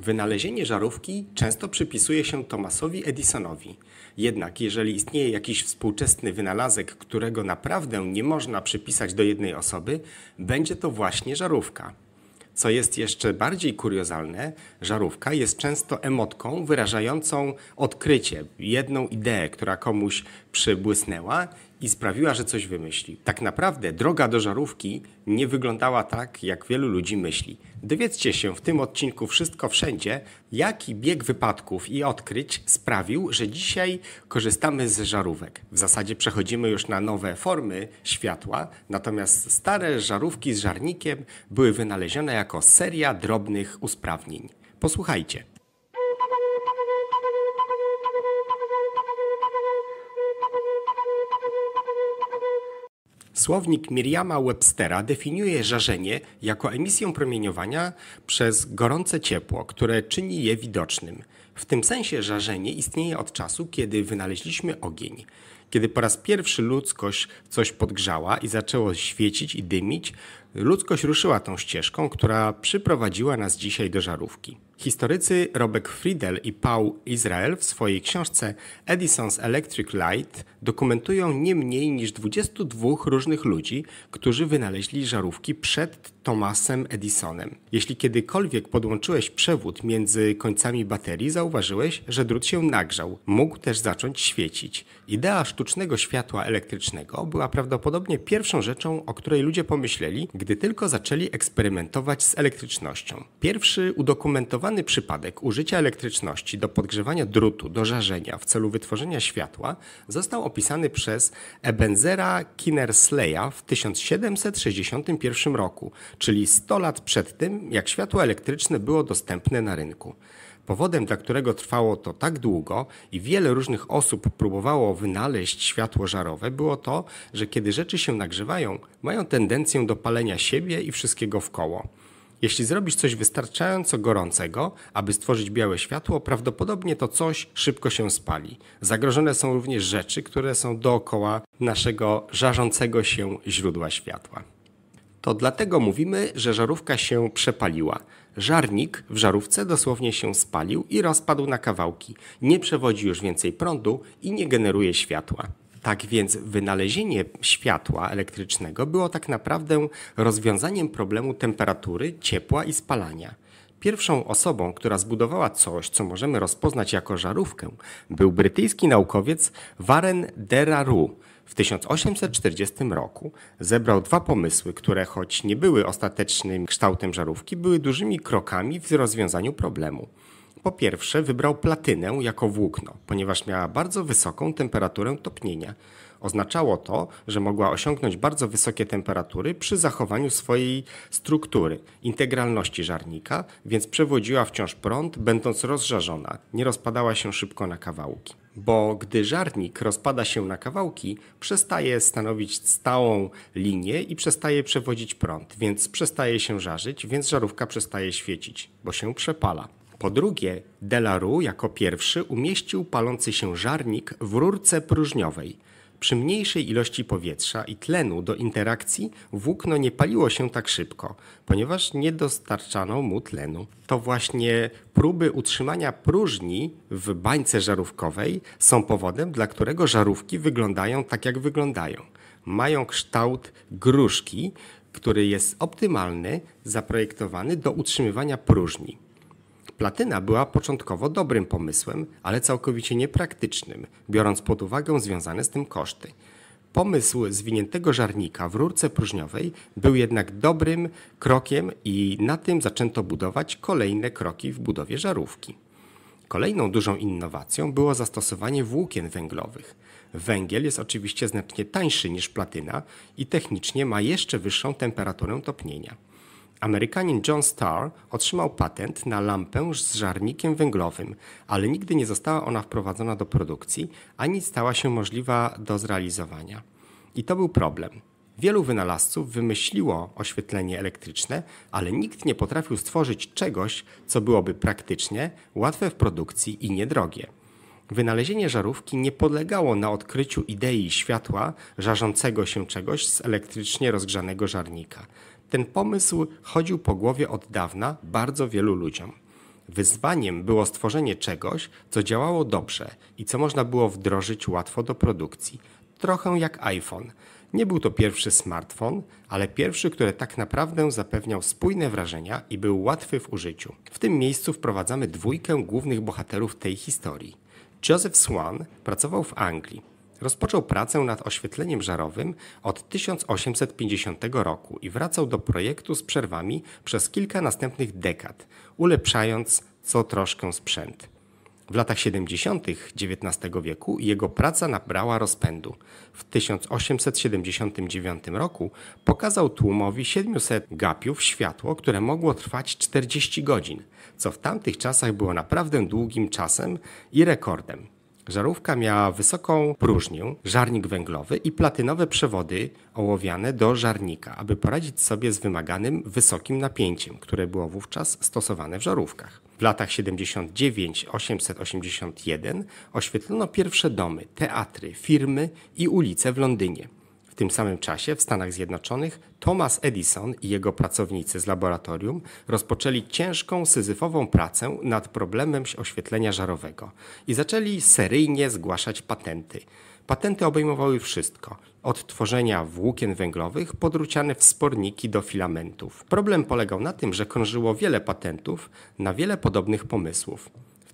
Wynalezienie żarówki często przypisuje się Thomasowi Edisonowi. Jednak jeżeli istnieje jakiś współczesny wynalazek, którego naprawdę nie można przypisać do jednej osoby, będzie to właśnie żarówka. Co jest jeszcze bardziej kuriozalne, żarówka jest często emotką wyrażającą odkrycie, jedną ideę, która komuś przybłysnęła i sprawiła, że coś wymyśli. Tak naprawdę droga do żarówki nie wyglądała tak, jak wielu ludzi myśli. Dowiedzcie się w tym odcinku Wszystko Wszędzie, jaki bieg wypadków i odkryć sprawił, że dzisiaj korzystamy z żarówek. W zasadzie przechodzimy już na nowe formy światła, natomiast stare żarówki z żarnikiem były wynalezione jako seria drobnych usprawnień. Posłuchajcie. Słownik Miriama Webstera definiuje żarzenie jako emisję promieniowania przez gorące ciepło, które czyni je widocznym. W tym sensie żarzenie istnieje od czasu, kiedy wynaleźliśmy ogień. Kiedy po raz pierwszy ludzkość coś podgrzała i zaczęło świecić i dymić, ludzkość ruszyła tą ścieżką, która przyprowadziła nas dzisiaj do żarówki. Historycy Robek Friedel i Paul Israel w swojej książce Edison's Electric Light dokumentują nie mniej niż 22 różnych ludzi, którzy wynaleźli żarówki przed Thomasem Edisonem. Jeśli kiedykolwiek podłączyłeś przewód między końcami baterii, zauważyłeś, że drut się nagrzał. Mógł też zacząć świecić. Idea sztucznego światła elektrycznego była prawdopodobnie pierwszą rzeczą, o której ludzie pomyśleli, gdy tylko zaczęli eksperymentować z elektrycznością. Pierwszy udokumentowany przypadek użycia elektryczności do podgrzewania drutu do żarzenia w celu wytworzenia światła został opisany przez Ebenzera Kinnersleya w 1761 roku, czyli 100 lat przed tym, jak światło elektryczne było dostępne na rynku. Powodem, dla którego trwało to tak długo i wiele różnych osób próbowało wynaleźć światło żarowe, było to, że kiedy rzeczy się nagrzewają, mają tendencję do palenia siebie i wszystkiego w koło. Jeśli zrobisz coś wystarczająco gorącego, aby stworzyć białe światło, prawdopodobnie to coś szybko się spali. Zagrożone są również rzeczy, które są dookoła naszego żarzącego się źródła światła to dlatego mówimy, że żarówka się przepaliła. Żarnik w żarówce dosłownie się spalił i rozpadł na kawałki. Nie przewodzi już więcej prądu i nie generuje światła. Tak więc wynalezienie światła elektrycznego było tak naprawdę rozwiązaniem problemu temperatury, ciepła i spalania. Pierwszą osobą, która zbudowała coś, co możemy rozpoznać jako żarówkę, był brytyjski naukowiec Warren Deraru, w 1840 roku zebrał dwa pomysły, które choć nie były ostatecznym kształtem żarówki, były dużymi krokami w rozwiązaniu problemu. Po pierwsze wybrał platynę jako włókno, ponieważ miała bardzo wysoką temperaturę topnienia – Oznaczało to, że mogła osiągnąć bardzo wysokie temperatury przy zachowaniu swojej struktury, integralności żarnika, więc przewodziła wciąż prąd, będąc rozżarzona, nie rozpadała się szybko na kawałki. Bo gdy żarnik rozpada się na kawałki, przestaje stanowić stałą linię i przestaje przewodzić prąd, więc przestaje się żarzyć, więc żarówka przestaje świecić, bo się przepala. Po drugie, Delarue jako pierwszy umieścił palący się żarnik w rurce próżniowej. Przy mniejszej ilości powietrza i tlenu do interakcji włókno nie paliło się tak szybko, ponieważ nie dostarczano mu tlenu. To właśnie próby utrzymania próżni w bańce żarówkowej są powodem, dla którego żarówki wyglądają tak, jak wyglądają. Mają kształt gruszki, który jest optymalny, zaprojektowany do utrzymywania próżni. Platyna była początkowo dobrym pomysłem, ale całkowicie niepraktycznym, biorąc pod uwagę związane z tym koszty. Pomysł zwiniętego żarnika w rurce próżniowej był jednak dobrym krokiem i na tym zaczęto budować kolejne kroki w budowie żarówki. Kolejną dużą innowacją było zastosowanie włókien węglowych. Węgiel jest oczywiście znacznie tańszy niż platyna i technicznie ma jeszcze wyższą temperaturę topnienia. Amerykanin John Starr otrzymał patent na lampę z żarnikiem węglowym, ale nigdy nie została ona wprowadzona do produkcji ani stała się możliwa do zrealizowania. I to był problem. Wielu wynalazców wymyśliło oświetlenie elektryczne, ale nikt nie potrafił stworzyć czegoś, co byłoby praktycznie, łatwe w produkcji i niedrogie. Wynalezienie żarówki nie polegało na odkryciu idei światła żarzącego się czegoś z elektrycznie rozgrzanego żarnika – ten pomysł chodził po głowie od dawna bardzo wielu ludziom. Wyzwaniem było stworzenie czegoś, co działało dobrze i co można było wdrożyć łatwo do produkcji, trochę jak iPhone. Nie był to pierwszy smartfon, ale pierwszy, który tak naprawdę zapewniał spójne wrażenia i był łatwy w użyciu. W tym miejscu wprowadzamy dwójkę głównych bohaterów tej historii. Joseph Swan pracował w Anglii. Rozpoczął pracę nad oświetleniem żarowym od 1850 roku i wracał do projektu z przerwami przez kilka następnych dekad, ulepszając co troszkę sprzęt. W latach 70. XIX wieku jego praca nabrała rozpędu. W 1879 roku pokazał tłumowi 700 gapiów światło, które mogło trwać 40 godzin, co w tamtych czasach było naprawdę długim czasem i rekordem. Żarówka miała wysoką próżnię, żarnik węglowy i platynowe przewody ołowiane do żarnika, aby poradzić sobie z wymaganym wysokim napięciem, które było wówczas stosowane w żarówkach. W latach 79-881 oświetlono pierwsze domy, teatry, firmy i ulice w Londynie tym samym czasie w Stanach Zjednoczonych Thomas Edison i jego pracownicy z laboratorium rozpoczęli ciężką, syzyfową pracę nad problemem oświetlenia żarowego i zaczęli seryjnie zgłaszać patenty. Patenty obejmowały wszystko, od tworzenia włókien węglowych podruciane wsporniki do filamentów. Problem polegał na tym, że krążyło wiele patentów na wiele podobnych pomysłów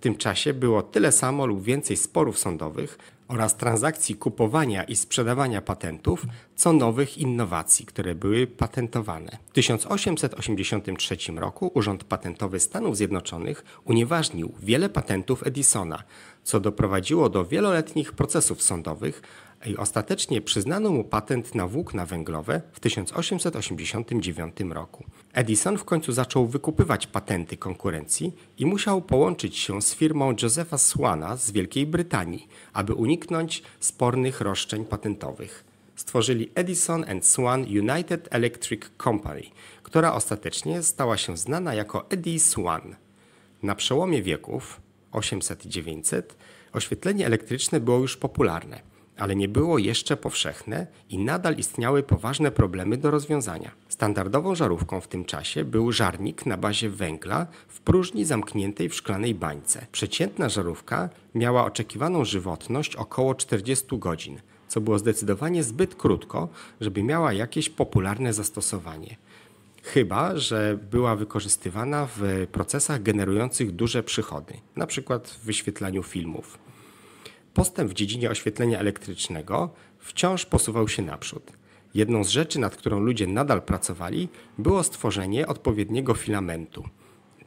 tym czasie było tyle samo lub więcej sporów sądowych oraz transakcji kupowania i sprzedawania patentów, co nowych innowacji, które były patentowane. W 1883 roku Urząd Patentowy Stanów Zjednoczonych unieważnił wiele patentów Edisona, co doprowadziło do wieloletnich procesów sądowych, i ostatecznie przyznano mu patent na włókna węglowe w 1889 roku. Edison w końcu zaczął wykupywać patenty konkurencji i musiał połączyć się z firmą Josepha Swana z Wielkiej Brytanii, aby uniknąć spornych roszczeń patentowych. Stworzyli Edison and Swan United Electric Company, która ostatecznie stała się znana jako Eddie Swan. Na przełomie wieków 800-900 oświetlenie elektryczne było już popularne ale nie było jeszcze powszechne i nadal istniały poważne problemy do rozwiązania. Standardową żarówką w tym czasie był żarnik na bazie węgla w próżni zamkniętej w szklanej bańce. Przeciętna żarówka miała oczekiwaną żywotność około 40 godzin, co było zdecydowanie zbyt krótko, żeby miała jakieś popularne zastosowanie chyba że była wykorzystywana w procesach generujących duże przychody, na przykład w wyświetlaniu filmów postęp w dziedzinie oświetlenia elektrycznego wciąż posuwał się naprzód. Jedną z rzeczy, nad którą ludzie nadal pracowali, było stworzenie odpowiedniego filamentu,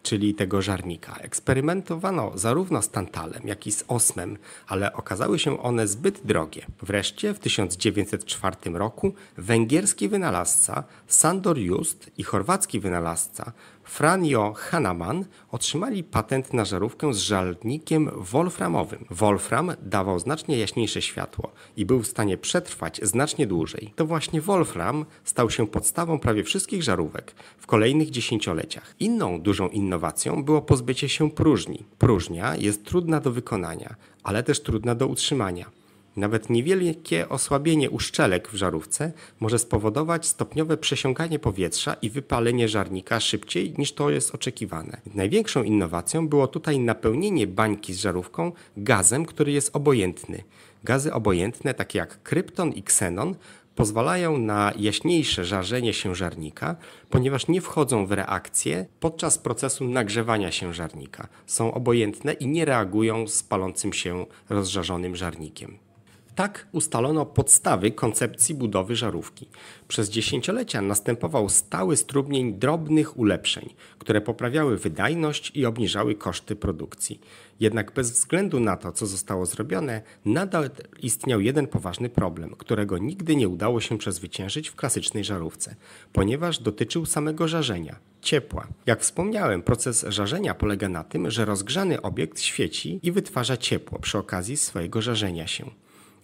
czyli tego żarnika. Eksperymentowano zarówno z tantalem, jak i z osmem, ale okazały się one zbyt drogie. Wreszcie w 1904 roku węgierski wynalazca Sandor Just i chorwacki wynalazca Franjo Hanaman otrzymali patent na żarówkę z żarnikiem wolframowym. Wolfram dawał znacznie jaśniejsze światło i był w stanie przetrwać znacznie dłużej. To właśnie wolfram stał się podstawą prawie wszystkich żarówek w kolejnych dziesięcioleciach. Inną dużą innowacją było pozbycie się próżni. Próżnia jest trudna do wykonania, ale też trudna do utrzymania. Nawet niewielkie osłabienie uszczelek w żarówce może spowodować stopniowe przesiąkanie powietrza i wypalenie żarnika szybciej niż to jest oczekiwane. Największą innowacją było tutaj napełnienie bańki z żarówką gazem, który jest obojętny. Gazy obojętne, takie jak krypton i ksenon, pozwalają na jaśniejsze żarzenie się żarnika, ponieważ nie wchodzą w reakcję podczas procesu nagrzewania się żarnika. Są obojętne i nie reagują z palącym się rozżarzonym żarnikiem. Tak ustalono podstawy koncepcji budowy żarówki. Przez dziesięciolecia następował stały strumień drobnych ulepszeń, które poprawiały wydajność i obniżały koszty produkcji. Jednak bez względu na to, co zostało zrobione, nadal istniał jeden poważny problem, którego nigdy nie udało się przezwyciężyć w klasycznej żarówce, ponieważ dotyczył samego żarzenia, ciepła. Jak wspomniałem, proces żarzenia polega na tym, że rozgrzany obiekt świeci i wytwarza ciepło przy okazji swojego żarzenia się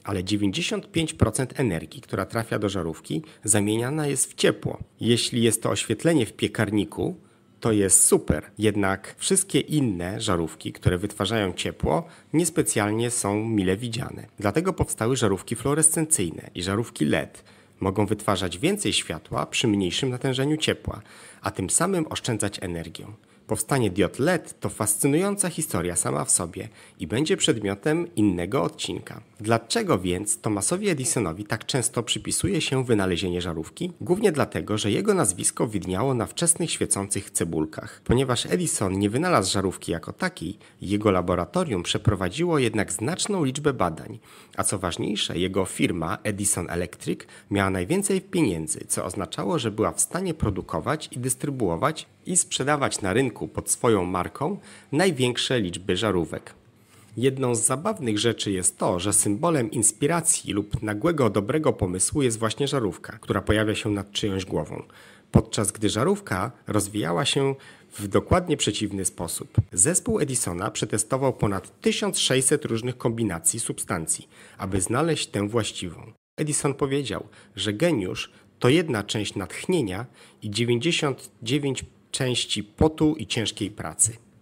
ale 95% energii, która trafia do żarówki, zamieniana jest w ciepło. Jeśli jest to oświetlenie w piekarniku, to jest super, jednak wszystkie inne żarówki, które wytwarzają ciepło, niespecjalnie są mile widziane. Dlatego powstały żarówki fluorescencyjne i żarówki LED. Mogą wytwarzać więcej światła przy mniejszym natężeniu ciepła, a tym samym oszczędzać energię. Powstanie LED to fascynująca historia sama w sobie i będzie przedmiotem innego odcinka. Dlaczego więc Thomasowi Edisonowi tak często przypisuje się wynalezienie żarówki? Głównie dlatego, że jego nazwisko widniało na wczesnych świecących cebulkach. Ponieważ Edison nie wynalazł żarówki jako takiej, jego laboratorium przeprowadziło jednak znaczną liczbę badań, a co ważniejsze, jego firma Edison Electric miała najwięcej pieniędzy, co oznaczało, że była w stanie produkować i dystrybuować i sprzedawać na rynku pod swoją marką największe liczby żarówek. Jedną z zabawnych rzeczy jest to, że symbolem inspiracji lub nagłego dobrego pomysłu jest właśnie żarówka, która pojawia się nad czyjąś głową, podczas gdy żarówka rozwijała się w dokładnie przeciwny sposób. Zespół Edisona przetestował ponad 1600 różnych kombinacji substancji, aby znaleźć tę właściwą. Edison powiedział, że geniusz to jedna część natchnienia i 99% części potu i ciężkiej pracy.